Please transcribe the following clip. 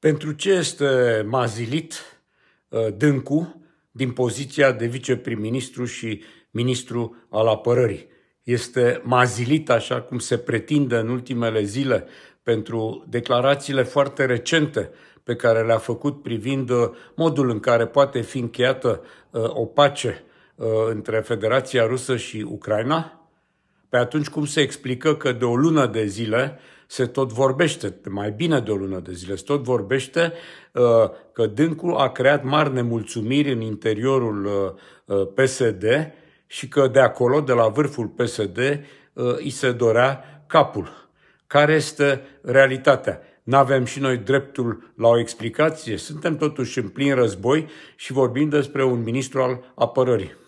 Pentru ce este mazilit uh, Dâncu din poziția de viceprim-ministru și ministru al apărării? Este mazilit, așa cum se pretinde în ultimele zile, pentru declarațiile foarte recente pe care le-a făcut privind uh, modul în care poate fi încheiată uh, o pace între Federația Rusă și Ucraina? Pe atunci cum se explică că de o lună de zile se tot vorbește, mai bine de o lună de zile, se tot vorbește uh, că Dâncul a creat mari nemulțumiri în interiorul uh, uh, PSD și că de acolo, de la vârful PSD, îi se dorea capul. Care este realitatea? N-avem și noi dreptul la o explicație? Suntem totuși în plin război și vorbim despre un ministru al apărării.